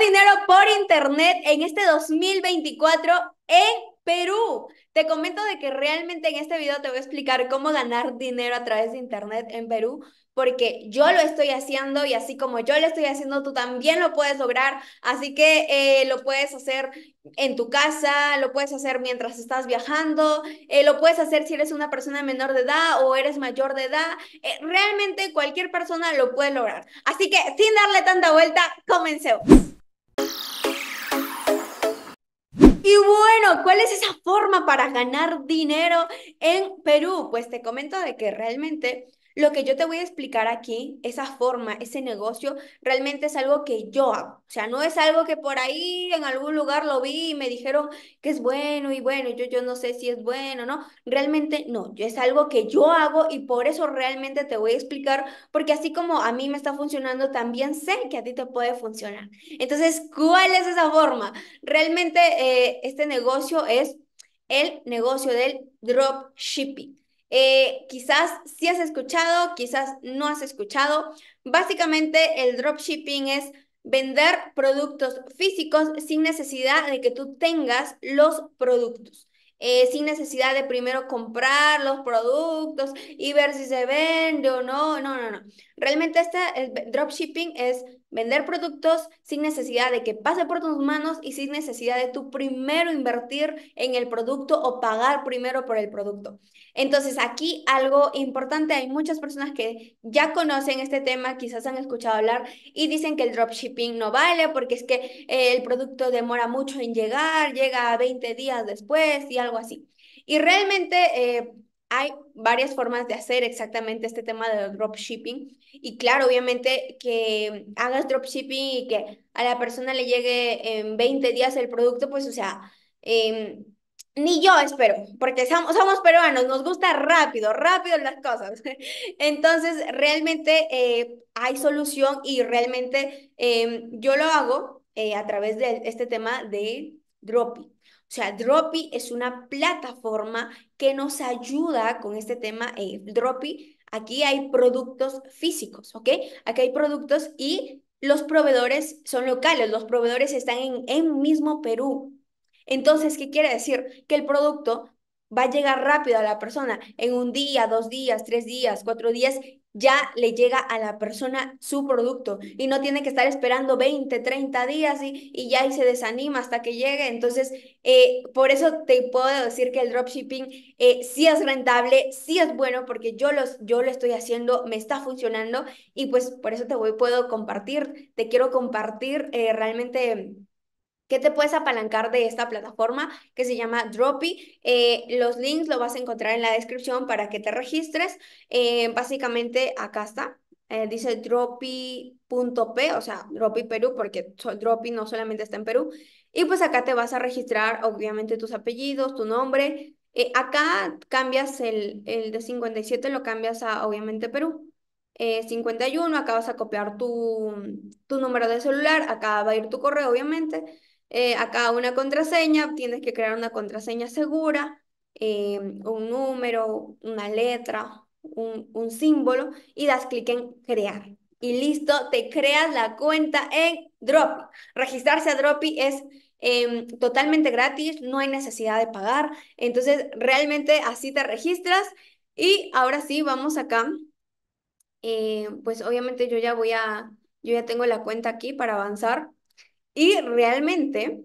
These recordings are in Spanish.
dinero por internet en este 2024 en Perú. Te comento de que realmente en este video te voy a explicar cómo ganar dinero a través de internet en Perú, porque yo lo estoy haciendo y así como yo lo estoy haciendo, tú también lo puedes lograr. Así que eh, lo puedes hacer en tu casa, lo puedes hacer mientras estás viajando, eh, lo puedes hacer si eres una persona menor de edad o eres mayor de edad. Eh, realmente cualquier persona lo puede lograr. Así que sin darle tanta vuelta, comencemos. Y bueno, ¿cuál es esa forma para ganar dinero en Perú? Pues te comento de que realmente lo que yo te voy a explicar aquí, esa forma, ese negocio, realmente es algo que yo hago. O sea, no es algo que por ahí en algún lugar lo vi y me dijeron que es bueno y bueno, yo, yo no sé si es bueno, ¿no? Realmente no, es algo que yo hago y por eso realmente te voy a explicar, porque así como a mí me está funcionando, también sé que a ti te puede funcionar. Entonces, ¿cuál es esa forma? Realmente eh, este negocio es el negocio del dropshipping. Eh, quizás sí has escuchado, quizás no has escuchado. Básicamente el dropshipping es vender productos físicos sin necesidad de que tú tengas los productos. Eh, sin necesidad de primero comprar los productos y ver si se vende o no, no, no, no. Realmente este el dropshipping es Vender productos sin necesidad de que pase por tus manos y sin necesidad de tú primero invertir en el producto o pagar primero por el producto. Entonces aquí algo importante, hay muchas personas que ya conocen este tema, quizás han escuchado hablar y dicen que el dropshipping no vale porque es que eh, el producto demora mucho en llegar, llega 20 días después y algo así. Y realmente... Eh, hay varias formas de hacer exactamente este tema de dropshipping. Y claro, obviamente que hagas dropshipping y que a la persona le llegue en 20 días el producto, pues o sea, em, ni yo espero, porque somos, peruanos, nos gusta rápido, rápido las cosas. Entonces, realmente eh, hay solución y realmente em, yo lo hago eh, a través de este tema de dropping. O sea, Dropi es una plataforma que nos ayuda con este tema. Eh, Dropi, aquí hay productos físicos, ¿ok? Aquí hay productos y los proveedores son locales, los proveedores están en, en mismo Perú. Entonces, ¿qué quiere decir? Que el producto va a llegar rápido a la persona en un día, dos días, tres días, cuatro días ya le llega a la persona su producto y no tiene que estar esperando 20, 30 días y, y ya y se desanima hasta que llegue. Entonces, eh, por eso te puedo decir que el dropshipping eh, sí es rentable, sí es bueno porque yo, los, yo lo estoy haciendo, me está funcionando y pues por eso te voy, puedo compartir, te quiero compartir eh, realmente que te puedes apalancar de esta plataforma que se llama Dropy? Eh, los links los vas a encontrar en la descripción para que te registres. Eh, básicamente acá está. Eh, dice dropi.p, o sea, dropi Perú, porque dropi no solamente está en Perú. Y pues acá te vas a registrar, obviamente, tus apellidos, tu nombre. acá cambias el, de 57, lo cambias a, obviamente, Perú. 51, acá vas a copiar tu, tu número de celular, acá va a ir tu correo, obviamente. Eh, acá una contraseña, tienes que crear una contraseña segura, eh, un número, una letra, un, símbolo y das clic en crear. Y listo, te creas la cuenta en Dropi. Registrarse a Dropi es em, totalmente gratis, no hay necesidad de pagar. Entonces, realmente así te registras. Y ahora sí, vamos acá. Eh, pues obviamente yo ya voy a, yo ya tengo la cuenta aquí para avanzar. Y realmente,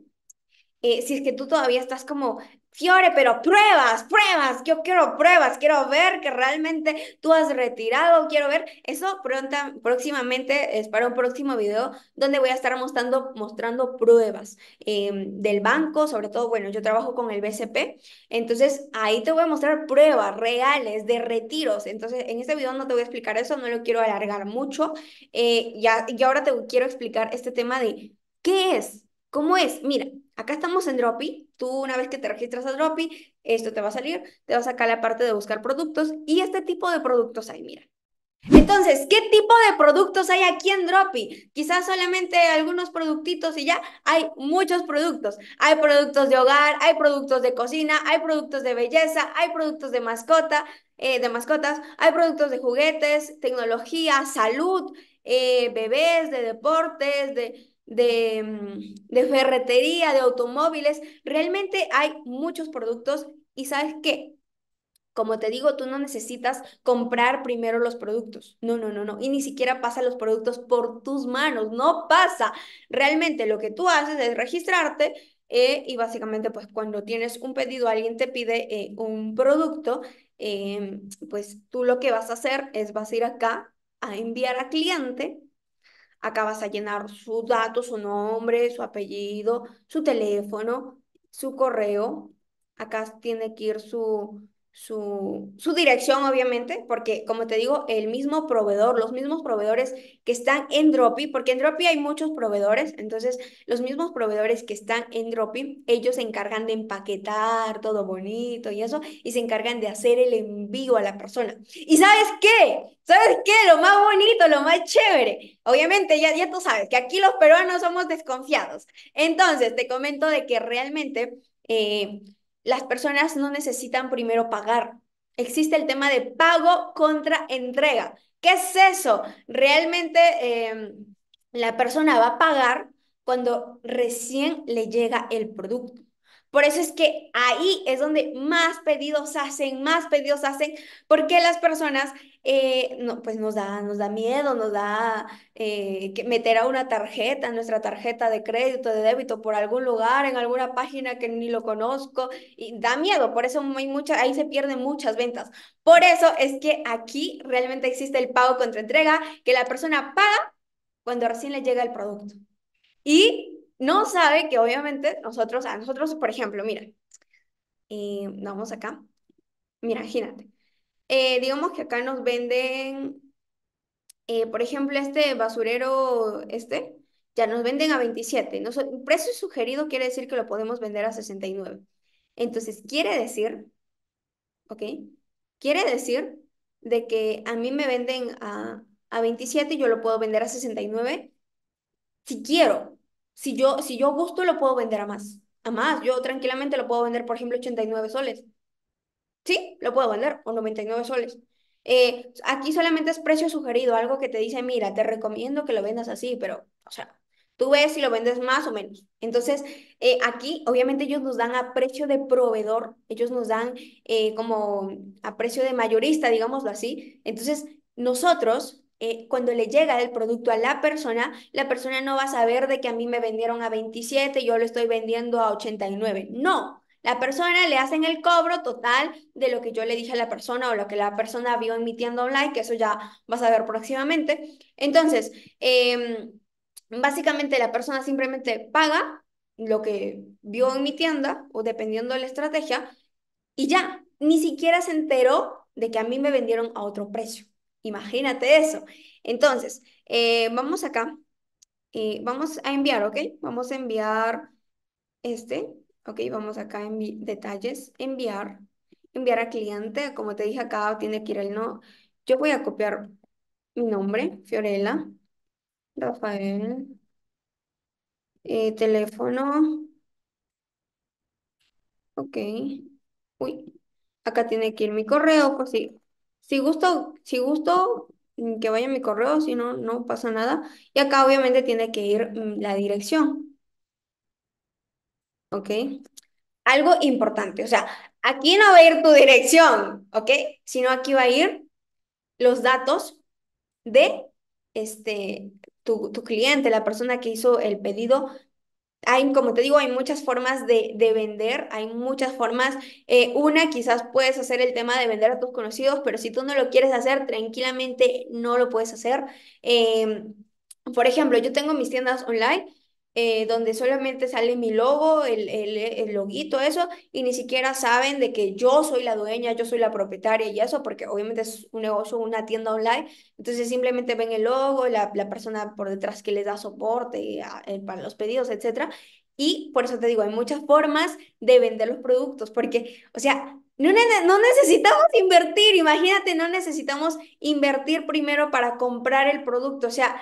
eh, si es que tú todavía estás como, Fiore, pero pruebas, pruebas, yo quiero pruebas, quiero ver que realmente tú has retirado, quiero ver eso pronta, próximamente, es para un próximo video donde voy a estar mostrando, mostrando pruebas em, del banco, sobre todo, bueno, yo trabajo con el BCP, entonces ahí te voy a mostrar pruebas reales de retiros, entonces en este video no te voy a explicar eso, no lo quiero alargar mucho, eh, ya, y ahora te quiero explicar este tema de ¿Qué es? ¿Cómo es? Mira, acá estamos en Dropi. Tú una vez que te registras a Dropi, esto te va a salir, te vas a sacar la parte de buscar productos y este tipo de productos hay, mira. Entonces, ¿qué tipo de productos hay aquí en Dropi? Quizás solamente algunos productitos y ya hay muchos productos. Hay productos de hogar, hay productos de cocina, hay productos de belleza, hay productos de mascota, eh, de mascotas, hay productos de juguetes, tecnología, salud, eh, bebés, de deportes, de Mm, de, ferretería, de automóviles. Realmente hay muchos productos y sabes qué, como te digo, tú no necesitas comprar primero los productos. No, no, no, no. Y ni siquiera pasa los productos por tus manos. No pasa. Realmente lo que tú haces es registrarte eh, y básicamente pues cuando tienes un pedido, alguien te pide eh, un producto, em, pues tú lo que vas a hacer es vas a ir acá a enviar a cliente acá vas a llenar su dato, su nombre, su apellido, su teléfono, su correo. Acá tiene que ir su, su, su dirección, obviamente, porque como te digo, el mismo proveedor, los mismos proveedores que están en Dropi, porque en Dropi hay muchos proveedores, entonces los mismos proveedores que están en Dropi, ellos se encargan de empaquetar todo bonito y eso, y se encargan de hacer el envío a la persona. ¿Y sabes qué? ¿Sabes qué? Lo más bonito, lo más chévere. Obviamente, ya, ya tú sabes que aquí los peruanos somos desconfiados. Entonces, te comento de que realmente... Eh, las personas no necesitan primero pagar. Existe el tema de pago contra entrega. ¿Qué es eso? Realmente em, la persona va a pagar cuando recién le llega el producto. Por eso es que ahí es donde más pedidos hacen, más pedidos hacen, porque las personas, eh, no, pues nos da, nos da miedo, nos da eh, que meter a una tarjeta, nuestra tarjeta de crédito, de débito, por algún lugar, en alguna página que ni lo conozco, y da miedo, por eso hay muchas, ahí se pierden muchas ventas. Por eso es que aquí realmente existe el pago contra entrega, que la persona paga cuando recién le llega el producto. Y no sabe que obviamente nosotros, a nosotros, por ejemplo, mira, eh, vamos acá, mira, imagínate, eh, digamos que acá nos venden, eh, por ejemplo, este basurero, este, ya nos venden a 27, nos, precio sugerido quiere decir que lo podemos vender a 69. Entonces, quiere decir, ¿ok? Quiere decir de que a mí me venden a, a 27, yo lo puedo vender a 69 si quiero, si yo, si yo gusto, lo puedo vender a más. A más, yo tranquilamente lo puedo vender, por ejemplo, 89 soles. Sí, lo puedo vender o 99 soles. Eh, aquí solamente es precio sugerido, algo que te dice, mira, te recomiendo que lo vendas así, pero, o sea, tú ves si lo vendes más o menos. Entonces, eh, aquí obviamente ellos nos dan a precio de proveedor, ellos nos dan eh, como a precio de mayorista, digámoslo así. Entonces, nosotros eh, cuando le llega el producto a la persona, la persona no va a saber de que a mí me vendieron a 27, yo lo estoy vendiendo a 89. No, la persona le hacen el cobro total de lo que yo le dije a la persona o lo que la persona vio en mi tienda online, que eso ya vas a ver próximamente. Entonces, em, básicamente la persona simplemente paga lo que vio en mi tienda o dependiendo de la estrategia y ya, ni siquiera se enteró de que a mí me vendieron a otro precio. Imagínate eso. Entonces, eh, vamos acá. Eh, vamos a enviar, ¿ok? Vamos a enviar este, ¿ok? Vamos acá en detalles, enviar, enviar a cliente. Como te dije acá, tiene que ir el no. Yo voy a copiar mi nombre, Fiorella, Rafael, eh, teléfono, ok. Uy, acá tiene que ir mi correo, por si si gusto, si gusto mm, que vaya mi correo, si no, no pasa nada. Y acá obviamente tiene que ir mm, la dirección. ¿Ok? Algo importante, o sea, aquí no va a ir tu dirección, ¿ok? Sino aquí va a ir los datos de este, tu, tu cliente, la persona que hizo el pedido hay, como te digo, hay muchas formas de, vender, hay muchas formas. Eh, una, quizás puedes hacer el tema de vender a tus conocidos, pero si tú no lo quieres hacer, tranquilamente no lo puedes hacer. Em, por ejemplo, yo tengo mis tiendas online eh, donde solamente sale mi logo, el, el, el, loguito, eso, y ni siquiera saben de que yo soy la dueña, yo soy la propietaria y eso, porque obviamente es un negocio, una tienda online, entonces simplemente ven el logo, la, persona por detrás que les da soporte eh, para los pedidos, etc. y por eso te digo, hay muchas formas de vender los productos, porque, o sea, no, no, necesitamos invertir, imagínate, no necesitamos invertir primero para comprar el producto, o sea,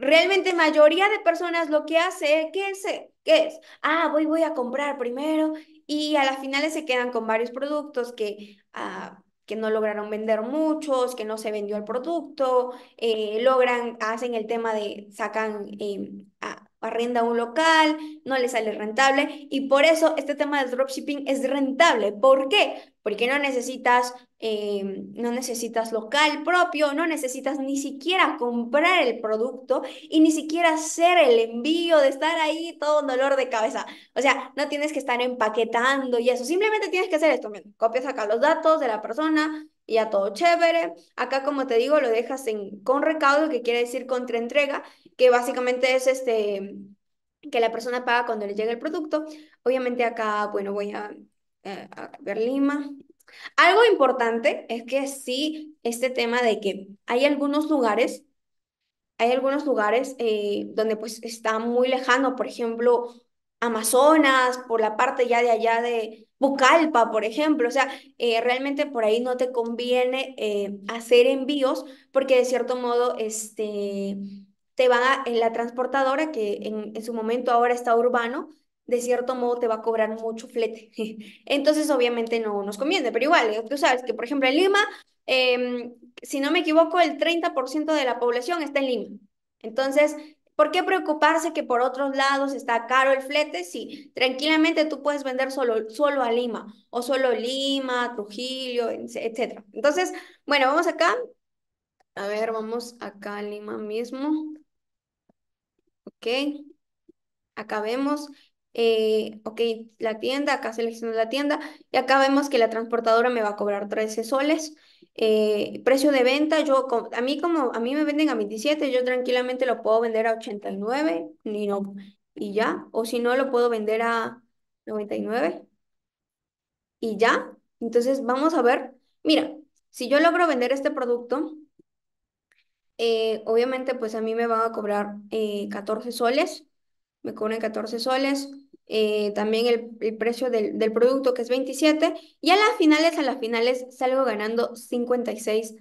realmente mayoría de personas lo que hace, ¿qué es? ¿Qué es? Ah, voy, voy a comprar primero y a las finales se quedan con varios productos que, ah, que no lograron vender muchos, que no se vendió el producto, eh, logran, hacen el tema de, sacan, eh, em, ah, arrenda un local, no le sale rentable y por eso este tema del dropshipping es rentable. ¿Por qué? Porque no necesitas eh, no necesitas local propio, no necesitas ni siquiera comprar el producto y ni siquiera hacer el envío de estar ahí todo un dolor de cabeza. O sea, no tienes que estar empaquetando y eso, simplemente tienes que hacer esto. copias acá los datos de la persona y ya todo chévere. Acá, como te digo, lo dejas en, con recaudo, que quiere decir contra entrega, que básicamente es este que la persona paga cuando le llega el producto. Obviamente acá, bueno, voy a, eh, a ver Lima, algo importante es que sí, este tema de que hay algunos lugares, hay algunos lugares eh, donde pues está muy lejano, por ejemplo, Amazonas, por la parte ya de allá de Bucalpa, por ejemplo. O sea, eh, realmente por ahí no te conviene eh, hacer envíos porque de cierto modo este, te van en la transportadora que en su momento ahora está urbano, de cierto modo te va a cobrar mucho flete. Entonces, obviamente no nos conviene, pero igual, eh, tú sabes que, por ejemplo, en Lima, em, si no me equivoco, el 30% de la población está en Lima. Entonces, ¿por qué preocuparse que por otros lados está caro el flete? Si tranquilamente tú puedes vender solo, solo a Lima, o solo Lima, Trujillo, etc. Entonces, bueno, vamos acá. A ver, vamos acá a Lima mismo. Ok. Acá vemos eh, ok, la tienda, acá selecciono la tienda y acá vemos que la transportadora me va a cobrar 13 soles. Eh, precio de venta, yo, a mí como a mí me venden a 27, yo tranquilamente lo puedo vender a 89 y, no, y ya, o si no lo puedo vender a 99 y ya. Entonces vamos a ver, mira, si yo logro vender este producto, eh, obviamente pues a mí me van a cobrar 14 soles me cobran 14 soles. Eh, también el, precio del, producto que es 27 y a las finales, a las finales salgo ganando 56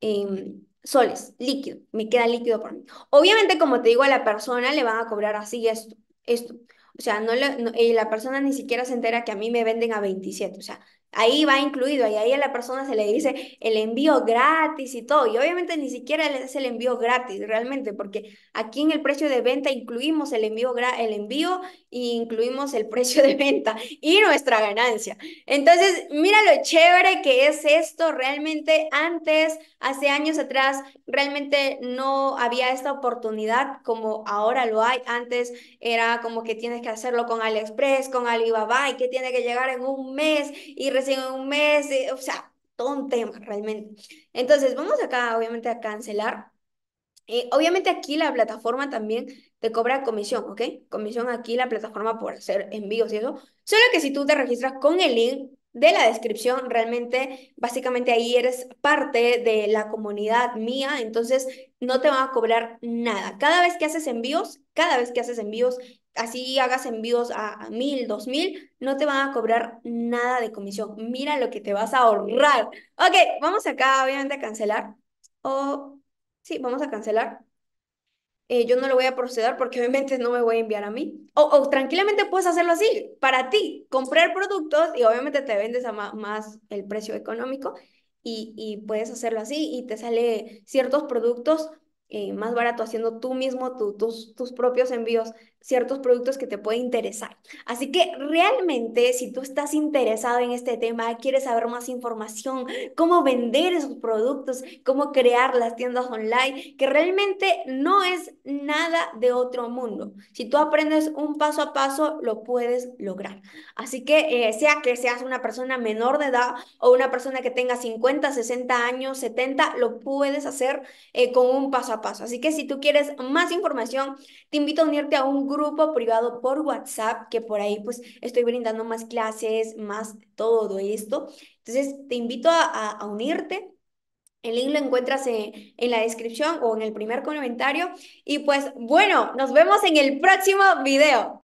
em, soles líquido, me queda líquido por mí. Obviamente, como te digo, a la persona le van a cobrar así esto, esto. O sea, la persona ni siquiera se entera que a mí me venden a 27. O sea, Ahí va incluido, y ahí a la persona se le dice el envío gratis y todo. Y obviamente ni siquiera es el envío gratis realmente, porque aquí en el precio de venta incluimos el envío, el envío y incluimos el precio de venta y nuestra ganancia. Entonces, mira lo chévere que es esto. Realmente antes, hace años atrás, realmente no había esta oportunidad como ahora lo hay. Antes era como que tienes que hacerlo con AliExpress, con Alibaba y que tiene que llegar en un mes y recién un mes, o sea, todo un tema realmente. Entonces, vamos acá, obviamente, a cancelar. Eh, obviamente aquí la plataforma también te cobra comisión, ¿ok? Comisión aquí la plataforma por hacer envíos y eso. Solo que si tú te registras con el link de la descripción, realmente, básicamente ahí eres parte de la comunidad mía, entonces no te van a cobrar nada. Cada vez que haces envíos, cada vez que haces envíos, así hagas envíos a mil, dos mil, no te van a cobrar nada de comisión. Mira lo que te vas a ahorrar. Ok, vamos acá, obviamente, a cancelar. O, oh, sí, vamos a cancelar. Eh, yo no lo voy a proceder porque obviamente no me voy a enviar a mí. O, tranquilamente puedes hacerlo así, para ti, comprar productos y obviamente te vendes a más el precio económico y, puedes hacerlo así y te sale ciertos productos eh, más barato haciendo tú mismo tus, tus propios envíos ciertos productos que te puede interesar. Así que realmente si tú estás interesado en este tema, quieres saber más información, cómo vender esos productos, cómo crear las tiendas online, que realmente no es nada de otro mundo. Si tú aprendes un paso a paso, lo puedes lograr. Así que eh, sea que seas una persona menor de edad o una persona que tenga 50, 60 años, 70, lo puedes hacer eh, con un paso a paso. Así que si tú quieres más información, te invito a unirte a un grupo privado por WhatsApp, que por ahí pues estoy brindando más clases, más todo esto. Entonces, te invito a, unirte. El link lo encuentras en, en, la descripción o en el primer comentario. Y pues bueno, nos vemos en el próximo video.